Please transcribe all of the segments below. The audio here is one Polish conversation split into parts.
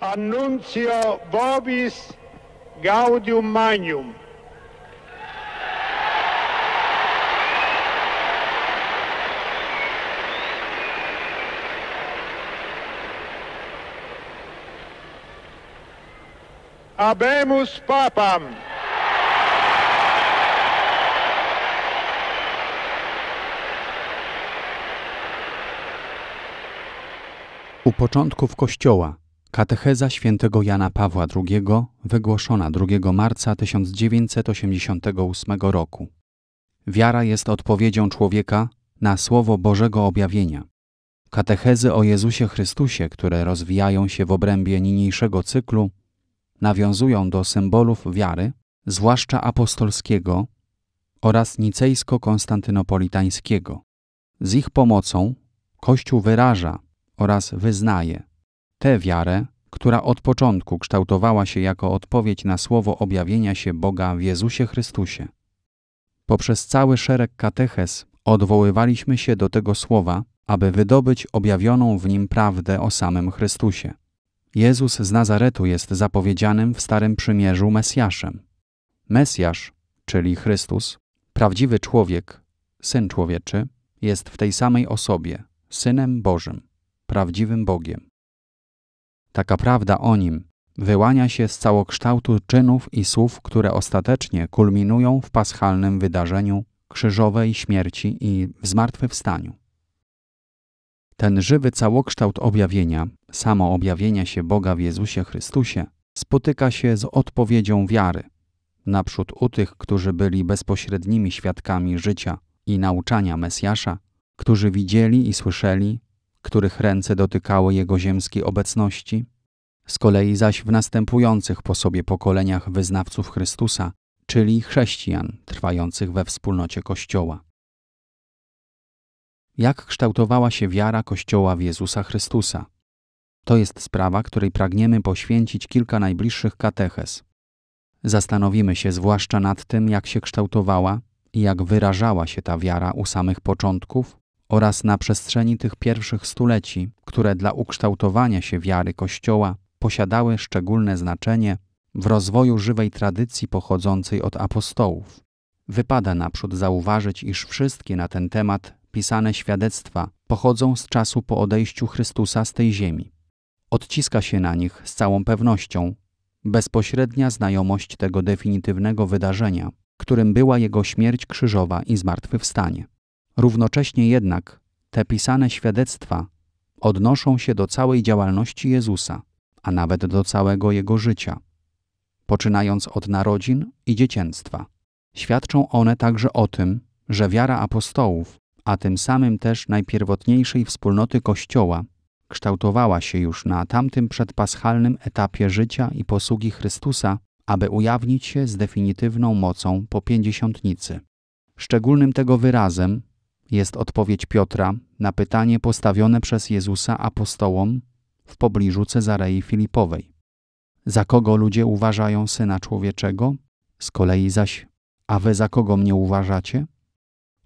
Annuncio Vobis Gaudium Magnum. Abemus Papam. U początków Kościoła Katecheza świętego Jana Pawła II wygłoszona 2 marca 1988 roku. Wiara jest odpowiedzią człowieka na słowo Bożego objawienia. Katechezy o Jezusie Chrystusie, które rozwijają się w obrębie niniejszego cyklu, nawiązują do symbolów wiary, zwłaszcza apostolskiego oraz nicejsko-konstantynopolitańskiego. Z ich pomocą Kościół wyraża oraz wyznaje tę wiarę, która od początku kształtowała się jako odpowiedź na słowo objawienia się Boga w Jezusie Chrystusie. Poprzez cały szereg kateches odwoływaliśmy się do tego słowa, aby wydobyć objawioną w nim prawdę o samym Chrystusie. Jezus z Nazaretu jest zapowiedzianym w Starym Przymierzu Mesjaszem. Mesjasz, czyli Chrystus, prawdziwy człowiek, syn człowieczy, jest w tej samej osobie, synem Bożym, prawdziwym Bogiem. Taka prawda o nim wyłania się z całokształtu czynów i słów, które ostatecznie kulminują w paschalnym wydarzeniu krzyżowej śmierci i w zmartwychwstaniu. Ten żywy całokształt objawienia, samo objawienia się Boga w Jezusie Chrystusie, spotyka się z odpowiedzią wiary, naprzód u tych, którzy byli bezpośrednimi świadkami życia i nauczania Mesjasza, którzy widzieli i słyszeli, których ręce dotykały jego ziemskiej obecności. Z kolei zaś w następujących po sobie pokoleniach wyznawców Chrystusa, czyli chrześcijan trwających we wspólnocie Kościoła. Jak kształtowała się wiara Kościoła w Jezusa Chrystusa? To jest sprawa, której pragniemy poświęcić kilka najbliższych kateches. Zastanowimy się zwłaszcza nad tym, jak się kształtowała i jak wyrażała się ta wiara u samych początków, oraz na przestrzeni tych pierwszych stuleci, które dla ukształtowania się wiary Kościoła posiadały szczególne znaczenie w rozwoju żywej tradycji pochodzącej od apostołów. Wypada naprzód zauważyć, iż wszystkie na ten temat pisane świadectwa pochodzą z czasu po odejściu Chrystusa z tej ziemi. Odciska się na nich z całą pewnością bezpośrednia znajomość tego definitywnego wydarzenia, którym była jego śmierć krzyżowa i zmartwychwstanie. Równocześnie jednak te pisane świadectwa odnoszą się do całej działalności Jezusa, a nawet do całego jego życia. Poczynając od narodzin i dziecięctwa, świadczą one także o tym, że wiara apostołów, a tym samym też najpierwotniejszej wspólnoty Kościoła, kształtowała się już na tamtym przedpaschalnym etapie życia i posługi Chrystusa, aby ujawnić się z definitywną mocą po pięćdziesiątnicy. Szczególnym tego wyrazem jest odpowiedź Piotra na pytanie postawione przez Jezusa apostołom w pobliżu Cezarei Filipowej. Za kogo ludzie uważają syna człowieczego? Z kolei zaś, a wy za kogo mnie uważacie?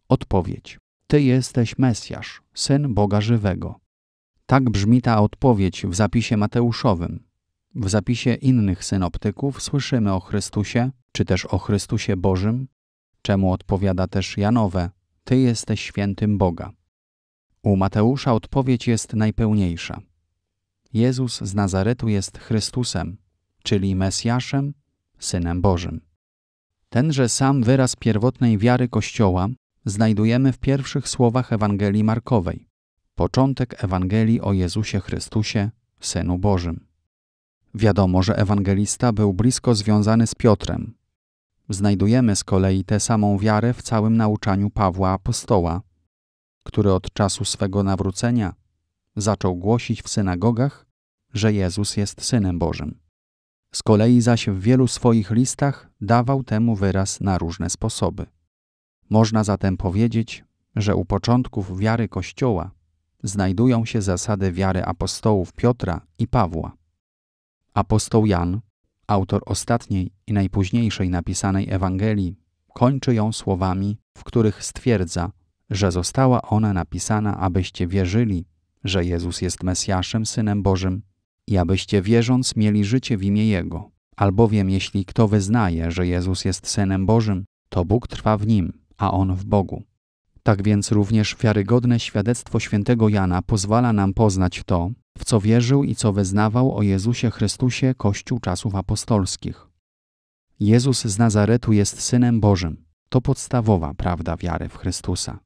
Odpowiedź: Ty jesteś Mesjasz, syn Boga żywego. Tak brzmi ta odpowiedź w zapisie Mateuszowym. W zapisie innych synoptyków słyszymy o Chrystusie, czy też o Chrystusie Bożym, czemu odpowiada też Janowe ty jesteś świętym Boga. U Mateusza odpowiedź jest najpełniejsza. Jezus z Nazaretu jest Chrystusem, czyli Mesjaszem, Synem Bożym. Tenże sam wyraz pierwotnej wiary Kościoła znajdujemy w pierwszych słowach Ewangelii Markowej, początek Ewangelii o Jezusie Chrystusie, Synu Bożym. Wiadomo, że ewangelista był blisko związany z Piotrem, Znajdujemy z kolei tę samą wiarę w całym nauczaniu Pawła Apostoła, który od czasu swego nawrócenia zaczął głosić w synagogach, że Jezus jest Synem Bożym. Z kolei zaś w wielu swoich listach dawał temu wyraz na różne sposoby. Można zatem powiedzieć, że u początków wiary Kościoła znajdują się zasady wiary apostołów Piotra i Pawła. Apostoł Jan Autor ostatniej i najpóźniejszej napisanej Ewangelii kończy ją słowami, w których stwierdza, że została ona napisana, abyście wierzyli, że Jezus jest Mesjaszem, Synem Bożym i abyście wierząc mieli życie w imię Jego. Albowiem jeśli kto wyznaje, że Jezus jest Synem Bożym, to Bóg trwa w nim, a on w Bogu. Tak więc również wiarygodne świadectwo świętego Jana pozwala nam poznać to, w co wierzył i co wyznawał o Jezusie Chrystusie Kościół czasów apostolskich. Jezus z Nazaretu jest Synem Bożym. To podstawowa prawda wiary w Chrystusa,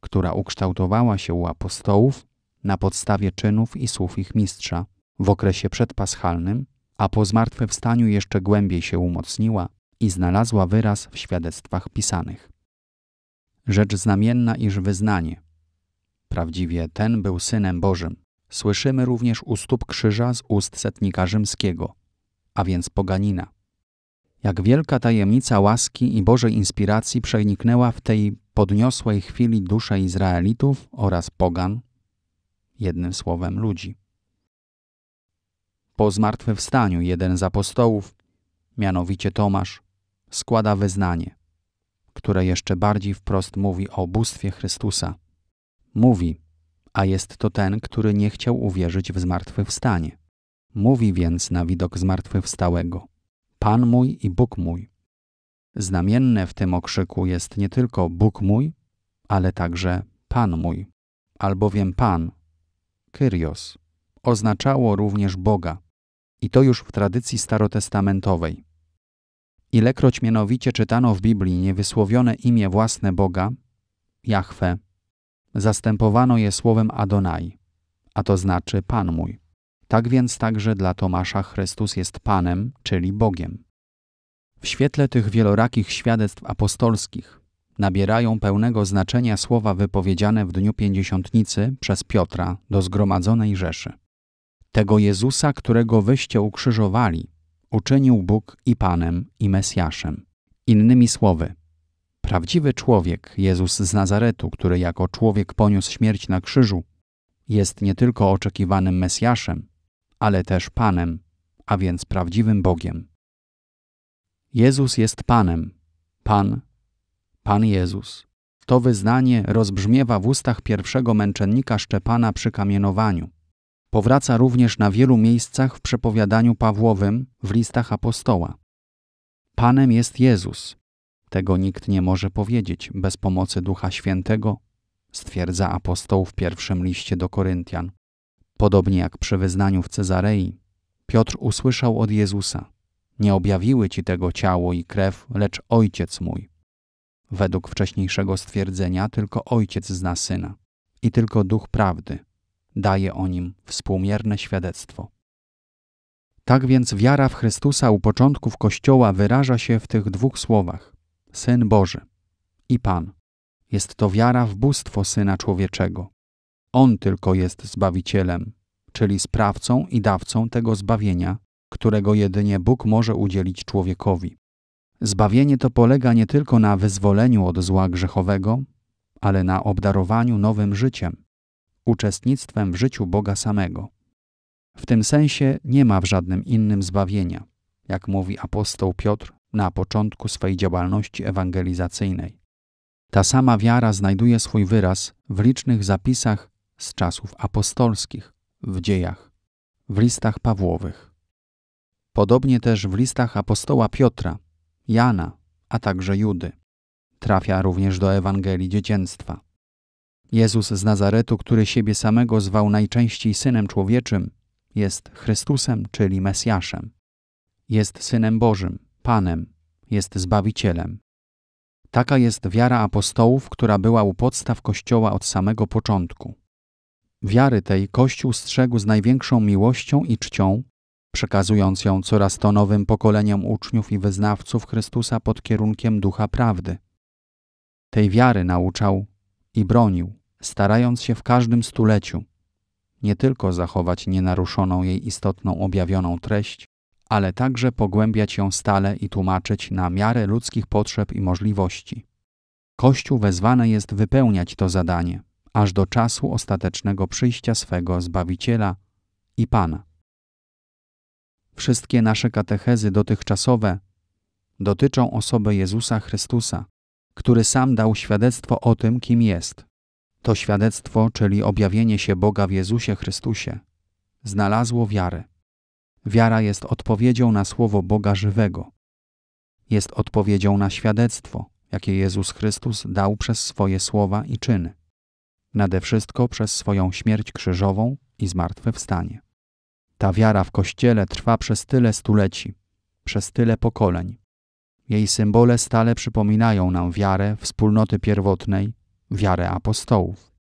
która ukształtowała się u apostołów na podstawie czynów i słów ich mistrza w okresie przedpaschalnym, a po zmartwychwstaniu jeszcze głębiej się umocniła i znalazła wyraz w świadectwach pisanych. Rzecz znamienna, iż wyznanie. Prawdziwie ten był synem Bożym, Słyszymy również u stóp krzyża z ust setnika rzymskiego, a więc poganina. Jak wielka tajemnica łaski i Bożej inspiracji przeniknęła w tej podniosłej chwili dusze Izraelitów oraz pogan, jednym słowem ludzi. Po zmartwychwstaniu jeden z apostołów, mianowicie Tomasz, składa wyznanie, które jeszcze bardziej wprost mówi o bóstwie Chrystusa. Mówi, a jest to ten, który nie chciał uwierzyć w zmartwychwstanie. Mówi więc na widok zmartwychwstałego: Pan mój i Bóg mój. Znamienne w tym okrzyku jest nie tylko Bóg mój, ale także Pan mój, albowiem Pan, Kyrios, oznaczało również Boga, i to już w tradycji starotestamentowej. Ilekroć mianowicie czytano w Biblii niewysłowione imię własne Boga, Jahwe, zastępowano je słowem Adonai, a to znaczy Pan mój. Tak więc także dla Tomasza Chrystus jest Panem, czyli Bogiem. W świetle tych wielorakich świadectw apostolskich nabierają pełnego znaczenia słowa wypowiedziane w Dniu Pięćdziesiątnicy przez Piotra do zgromadzonej Rzeszy. Tego Jezusa, którego wyście ukrzyżowali, uczynił Bóg i Panem, i Mesjaszem. Innymi słowy, Prawdziwy człowiek, Jezus z Nazaretu, który jako człowiek poniósł śmierć na krzyżu, jest nie tylko oczekiwanym Mesjaszem, ale też Panem, a więc prawdziwym Bogiem. Jezus jest Panem, Pan, Pan Jezus. To wyznanie rozbrzmiewa w ustach pierwszego męczennika Szczepana przy kamienowaniu. Powraca również na wielu miejscach w przepowiadaniu Pawłowym w listach apostoła. Panem jest Jezus, tego nikt nie może powiedzieć bez pomocy Ducha Świętego, stwierdza apostoł w pierwszym liście do Koryntian. Podobnie jak przy wyznaniu w Cezarei, Piotr usłyszał od Jezusa: Nie objawiły ci tego ciało i krew, lecz Ojciec mój. Według wcześniejszego stwierdzenia, tylko Ojciec zna syna i tylko Duch Prawdy daje o nim współmierne świadectwo. Tak więc wiara w Chrystusa u początków Kościoła wyraża się w tych dwóch słowach: Syn Boży i Pan. Jest to wiara w bóstwo Syna Człowieczego. On tylko jest Zbawicielem, czyli sprawcą i dawcą tego zbawienia, którego jedynie Bóg może udzielić człowiekowi. Zbawienie to polega nie tylko na wyzwoleniu od zła grzechowego, ale na obdarowaniu nowym życiem, uczestnictwem w życiu Boga samego. W tym sensie nie ma w żadnym innym zbawienia, jak mówi apostoł Piotr na początku swej działalności ewangelizacyjnej. Ta sama wiara znajduje swój wyraz w licznych zapisach z czasów apostolskich, w dziejach, w listach Pawłowych. Podobnie też w listach apostoła Piotra, Jana, a także Judy. Trafia również do Ewangelii dziecięctwa. Jezus z Nazaretu, który siebie samego zwał najczęściej synem człowieczym, jest Chrystusem, czyli Mesjaszem. Jest synem Bożym, Panem, jest Zbawicielem. Taka jest wiara apostołów, która była u podstaw Kościoła od samego początku. Wiary tej Kościół strzegł z największą miłością i czcią, przekazując ją coraz to nowym pokoleniom uczniów i wyznawców Chrystusa pod kierunkiem ducha prawdy. Tej wiary nauczał i bronił, starając się w każdym stuleciu nie tylko zachować nienaruszoną jej istotną objawioną treść, ale także pogłębiać ją stale i tłumaczyć na miarę ludzkich potrzeb i możliwości. Kościół wezwany jest wypełniać to zadanie, aż do czasu ostatecznego przyjścia swego Zbawiciela i Pana. Wszystkie nasze katechezy dotychczasowe dotyczą osoby Jezusa Chrystusa, który sam dał świadectwo o tym, kim jest. To świadectwo, czyli objawienie się Boga w Jezusie Chrystusie, znalazło wiarę. Wiara jest odpowiedzią na słowo Boga żywego. Jest odpowiedzią na świadectwo, jakie Jezus Chrystus dał przez swoje słowa i czyny. Nade wszystko przez swoją śmierć krzyżową i zmartwychwstanie. Ta wiara w Kościele trwa przez tyle stuleci, przez tyle pokoleń. Jej symbole stale przypominają nam wiarę wspólnoty pierwotnej, wiarę apostołów.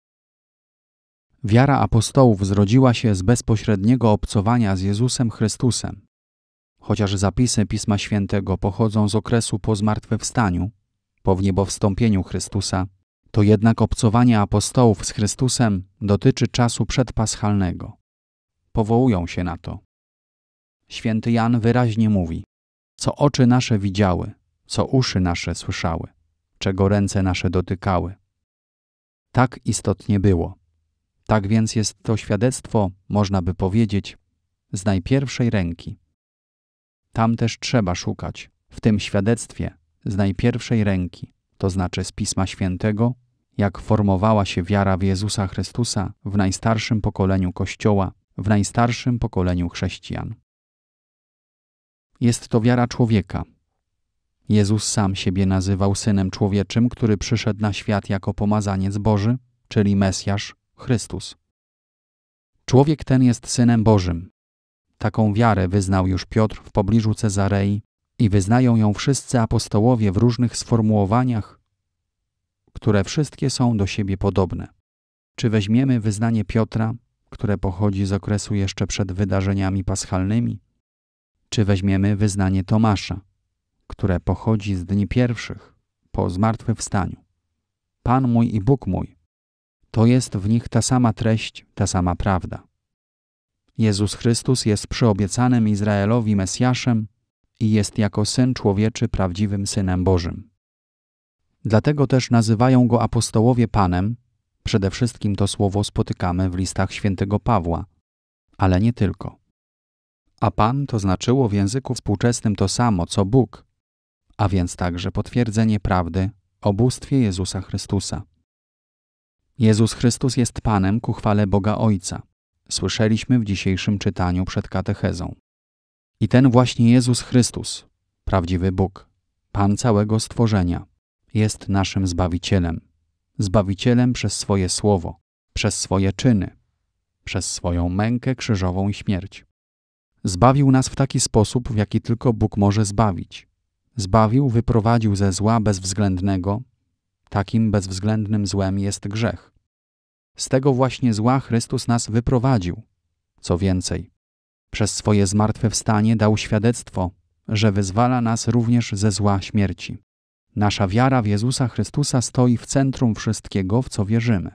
Wiara apostołów zrodziła się z bezpośredniego obcowania z Jezusem Chrystusem. Chociaż zapisy Pisma Świętego pochodzą z okresu po zmartwychwstaniu, po wniebowstąpieniu Chrystusa, to jednak obcowanie apostołów z Chrystusem dotyczy czasu przedpaschalnego. Powołują się na to. Święty Jan wyraźnie mówi: Co oczy nasze widziały, co uszy nasze słyszały, czego ręce nasze dotykały. Tak istotnie było. Tak więc jest to świadectwo, można by powiedzieć, z najpierwszej ręki. Tam też trzeba szukać, w tym świadectwie, z najpierwszej ręki, to znaczy z Pisma Świętego, jak formowała się wiara w Jezusa Chrystusa w najstarszym pokoleniu Kościoła, w najstarszym pokoleniu chrześcijan. Jest to wiara człowieka. Jezus sam siebie nazywał synem człowieczym, który przyszedł na świat jako pomazaniec Boży, czyli Mesjasz, Chrystus. Człowiek ten jest synem Bożym. Taką wiarę wyznał już Piotr w pobliżu Cezarei i wyznają ją wszyscy apostołowie w różnych sformułowaniach, które wszystkie są do siebie podobne. Czy weźmiemy wyznanie Piotra, które pochodzi z okresu jeszcze przed wydarzeniami paschalnymi? Czy weźmiemy wyznanie Tomasza, które pochodzi z dni pierwszych po zmartwychwstaniu? Pan mój i Bóg mój, to jest w nich ta sama treść, ta sama prawda. Jezus Chrystus jest przyobiecanym Izraelowi Mesjaszem i jest jako Syn Człowieczy prawdziwym Synem Bożym. Dlatego też nazywają go apostołowie Panem, przede wszystkim to słowo spotykamy w listach świętego Pawła, ale nie tylko. A Pan to znaczyło w języku współczesnym to samo, co Bóg, a więc także potwierdzenie prawdy o bóstwie Jezusa Chrystusa. Jezus Chrystus jest Panem ku chwale Boga Ojca. Słyszeliśmy w dzisiejszym czytaniu przed katechezą. I ten właśnie Jezus Chrystus, prawdziwy Bóg, Pan całego stworzenia, jest naszym Zbawicielem. Zbawicielem przez swoje słowo, przez swoje czyny, przez swoją mękę krzyżową i śmierć. Zbawił nas w taki sposób, w jaki tylko Bóg może zbawić. Zbawił, wyprowadził ze zła bezwzględnego, Takim bezwzględnym złem jest grzech. Z tego właśnie zła Chrystus nas wyprowadził. Co więcej, przez swoje zmartwychwstanie dał świadectwo, że wyzwala nas również ze zła śmierci. Nasza wiara w Jezusa Chrystusa stoi w centrum wszystkiego, w co wierzymy.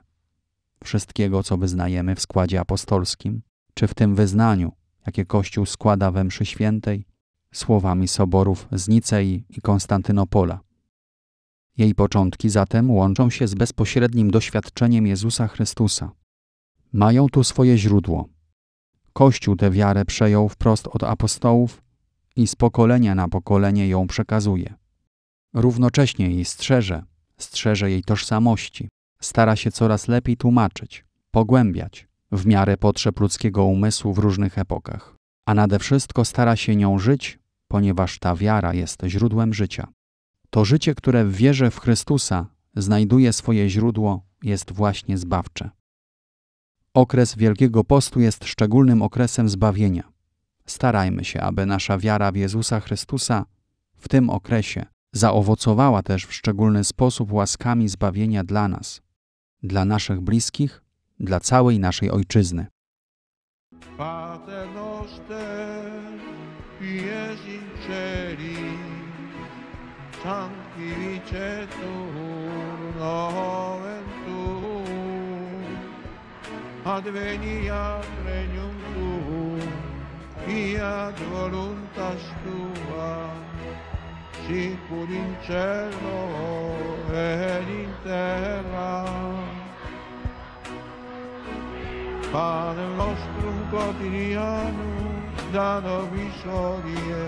Wszystkiego, co wyznajemy w składzie apostolskim, czy w tym wyznaniu, jakie Kościół składa we mszy świętej, słowami soborów z Nicei i Konstantynopola. Jej początki zatem łączą się z bezpośrednim doświadczeniem Jezusa Chrystusa. Mają tu swoje źródło. Kościół tę wiarę przejął wprost od apostołów i z pokolenia na pokolenie ją przekazuje. Równocześnie jej strzeże, strzeże jej tożsamości, stara się coraz lepiej tłumaczyć, pogłębiać, w miarę potrzeb ludzkiego umysłu w różnych epokach, a nade wszystko stara się nią żyć, ponieważ ta wiara jest źródłem życia. To życie, które w wierze w Chrystusa znajduje swoje źródło, jest właśnie zbawcze. Okres Wielkiego Postu jest szczególnym okresem zbawienia. Starajmy się, aby nasza wiara w Jezusa Chrystusa w tym okresie zaowocowała też w szczególny sposób łaskami zbawienia dla nas, dla naszych bliskich, dla całej naszej ojczyzny. Pater noster, sancti vicetur novem tu adveni regnum tu ia voluntas tua si in cielo ed in terra Padre nostrum quotidianum, da nobis hodie,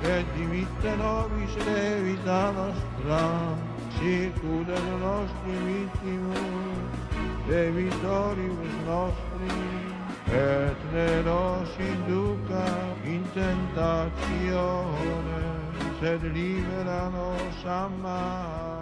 che di vita nobis vita nostra, circuda le nostre vittime, e vittoribus nostri, et ne nos induca in tentazione, sed libera nos a